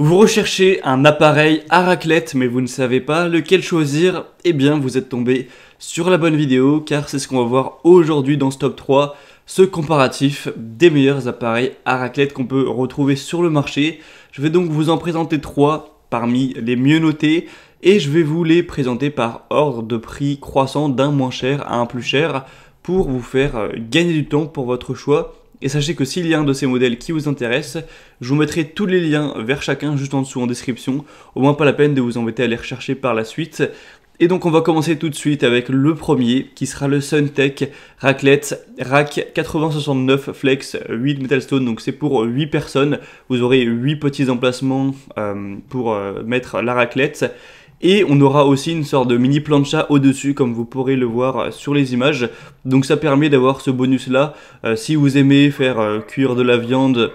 Vous recherchez un appareil à raclette mais vous ne savez pas lequel choisir Eh bien vous êtes tombé sur la bonne vidéo car c'est ce qu'on va voir aujourd'hui dans ce top 3, ce comparatif des meilleurs appareils à raclette qu'on peut retrouver sur le marché. Je vais donc vous en présenter 3 parmi les mieux notés et je vais vous les présenter par ordre de prix croissant d'un moins cher à un plus cher pour vous faire gagner du temps pour votre choix et sachez que s'il y a un de ces modèles qui vous intéresse, je vous mettrai tous les liens vers chacun juste en dessous en description, au moins pas la peine de vous embêter à les rechercher par la suite. Et donc on va commencer tout de suite avec le premier qui sera le Suntech Raclette Rack 8069 Flex 8 Metal Stone Donc c'est pour 8 personnes. Vous aurez 8 petits emplacements euh, pour euh, mettre la raclette. Et on aura aussi une sorte de mini plancha au-dessus, comme vous pourrez le voir euh, sur les images. Donc ça permet d'avoir ce bonus-là. Euh, si vous aimez faire euh, cuire de la viande,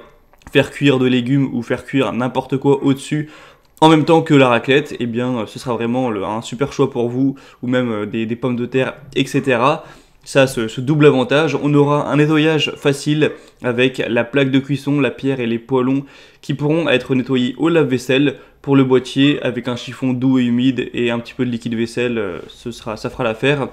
faire cuire de légumes ou faire cuire n'importe quoi au-dessus, en même temps que la raclette, eh bien, ce sera vraiment un super choix pour vous, ou même des pommes de terre, etc ça, ce, double avantage. On aura un nettoyage facile avec la plaque de cuisson, la pierre et les poêlons qui pourront être nettoyés au lave-vaisselle. Pour le boîtier, avec un chiffon doux et humide et un petit peu de liquide vaisselle, euh, ce sera, ça fera l'affaire.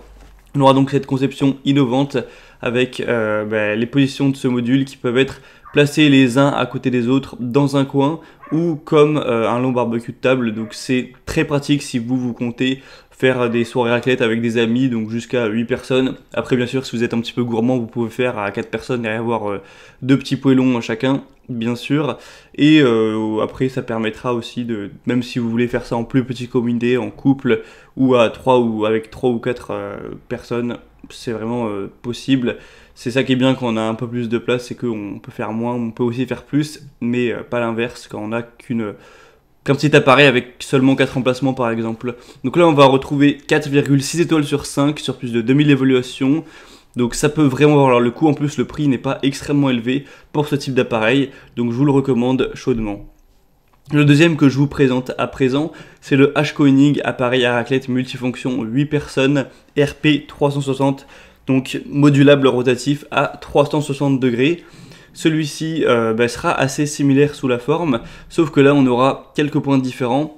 On aura donc cette conception innovante avec euh, ben, les positions de ce module qui peuvent être placés les uns à côté des autres dans un coin ou comme euh, un long barbecue de table. Donc c'est très pratique si vous vous comptez faire des soirées raclette avec des amis, donc jusqu'à 8 personnes. Après, bien sûr, si vous êtes un petit peu gourmand, vous pouvez faire à 4 personnes et avoir euh, deux petits poêlons chacun, bien sûr. Et euh, après, ça permettra aussi de, même si vous voulez faire ça en plus petite communauté, en couple, ou à 3 ou avec 3 ou 4 euh, personnes, c'est vraiment possible. C'est ça qui est bien quand on a un peu plus de place, c'est qu'on peut faire moins, on peut aussi faire plus, mais pas l'inverse quand on n'a qu'une comme petit appareil avec seulement 4 emplacements par exemple. Donc là on va retrouver 4,6 étoiles sur 5 sur plus de 2000 évaluations. Donc ça peut vraiment valoir le coup, en plus le prix n'est pas extrêmement élevé pour ce type d'appareil, donc je vous le recommande chaudement. Le deuxième que je vous présente à présent, c'est le H coining appareil à raclette multifonction 8 personnes RP 360, donc modulable rotatif à 360 degrés. Celui-ci euh, bah, sera assez similaire sous la forme, sauf que là on aura quelques points différents.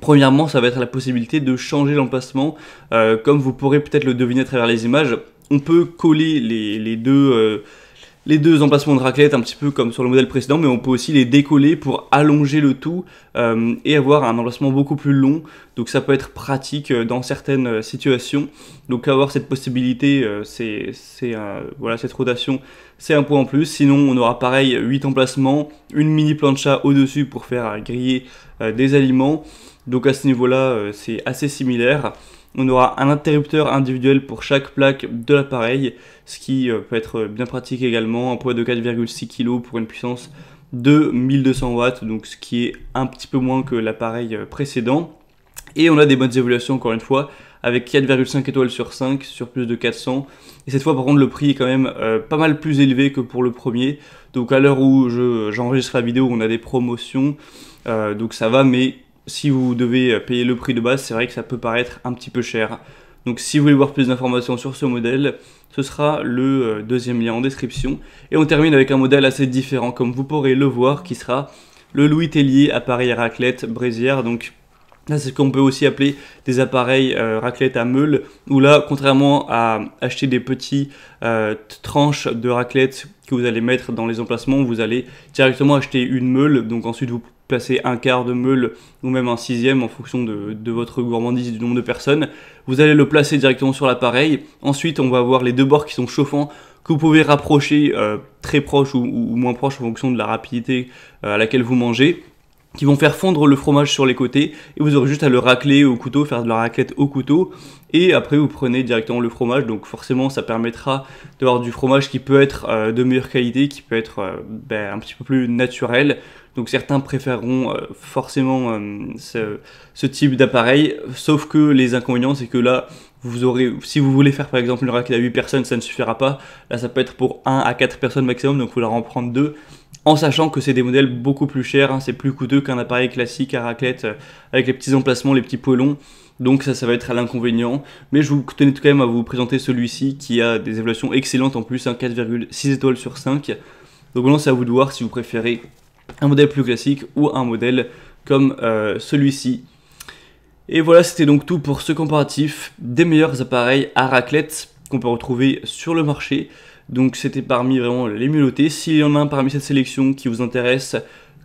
Premièrement, ça va être la possibilité de changer l'emplacement, euh, comme vous pourrez peut-être le deviner à travers les images. On peut coller les, les deux euh, les deux emplacements de raclette, un petit peu comme sur le modèle précédent, mais on peut aussi les décoller pour allonger le tout euh, et avoir un emplacement beaucoup plus long. Donc ça peut être pratique euh, dans certaines euh, situations. Donc avoir cette possibilité, c'est, voilà, cette rotation, c'est un point en plus. Sinon, on aura pareil 8 emplacements, une mini plancha au-dessus pour faire griller des aliments. Donc à ce niveau-là, c'est assez similaire on aura un interrupteur individuel pour chaque plaque de l'appareil, ce qui euh, peut être euh, bien pratique également, un poids de 4,6 kg pour une puissance de 1200 watts, donc ce qui est un petit peu moins que l'appareil euh, précédent. Et on a des bonnes évaluations encore une fois, avec 4,5 étoiles sur 5 sur plus de 400. Et cette fois par contre le prix est quand même pas mal plus élevé que pour le premier. Donc à l'heure où j'enregistre la vidéo, on a des promotions. donc ça va, mais si vous devez payer le prix de base, c'est vrai que ça peut paraître un petit peu cher. Donc si vous voulez voir plus d'informations sur ce modèle, ce sera le euh, deuxième lien en description. Et on termine avec un modèle assez différent, comme vous pourrez le voir, qui sera le Louis Tellier appareil raclette brésière. Donc là, c'est ce qu'on peut aussi appeler des appareils euh, raclette à meule, où là, contrairement à acheter des petites euh, tranches de raclette que vous allez mettre dans les emplacements, vous allez directement acheter une meule. Donc ensuite, vous placer un quart de meule ou même un sixième en fonction de, votre gourmandise et du nombre de personnes. Vous allez le placer directement sur l'appareil. Ensuite, on va avoir les deux bords qui sont chauffants que vous pouvez rapprocher euh, très proche ou, moins proche en fonction de la rapidité euh, à laquelle vous mangez qui vont faire fondre le fromage sur les côtés et vous aurez juste à le racler au couteau, faire de la raquette au couteau et après vous prenez directement le fromage donc forcément ça permettra d'avoir du fromage qui peut être euh, de meilleure qualité, qui peut être ben, un petit peu plus naturel donc certains préféreront euh, forcément euh, ce, type d'appareil, sauf que les inconvénients, c'est que là, vous aurez, si vous voulez faire par exemple une raclette à 8 personnes, ça ne suffira pas. Là, ça peut être pour 1 à 4 personnes maximum, donc il faudra en prendre 2 en sachant que c'est des modèles beaucoup plus chers, hein. c'est plus coûteux qu'un appareil classique à raclette euh, avec les petits emplacements, les petits poêlons. Donc ça, ça va être à l'inconvénient. Mais je vous tenais quand même à vous présenter celui-ci qui a des évaluations excellentes en plus, un hein, 4,6 étoiles sur 5. Donc maintenant, c'est à vous de voir si vous préférez un modèle plus classique ou un modèle comme euh, celui-ci. Et voilà, c'était donc tout pour ce comparatif des meilleurs appareils à raclette qu'on peut retrouver sur le marché. Donc c'était parmi vraiment les mieux lotés. S'il y en a un parmi cette sélection qui vous intéresse,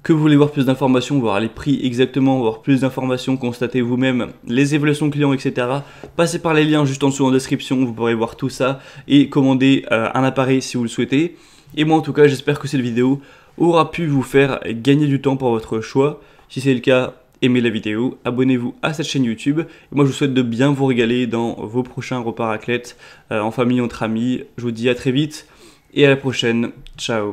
que vous voulez voir plus d'informations, voir les prix exactement, voir plus d'informations, constatez vous-même les évaluations clients, etc. Passez par les liens juste en dessous en description, vous pourrez voir tout ça et commander euh, un appareil si vous le souhaitez. Et moi en tout cas, j'espère que cette vidéo aura pu vous faire gagner du temps pour votre choix. Si c'est le cas, aimez la vidéo, abonnez-vous à cette chaîne YouTube. moi, je vous souhaite de bien vous régaler dans vos prochains repas raclette euh, en famille, entre amis. Je vous dis à très vite et à la prochaine. Ciao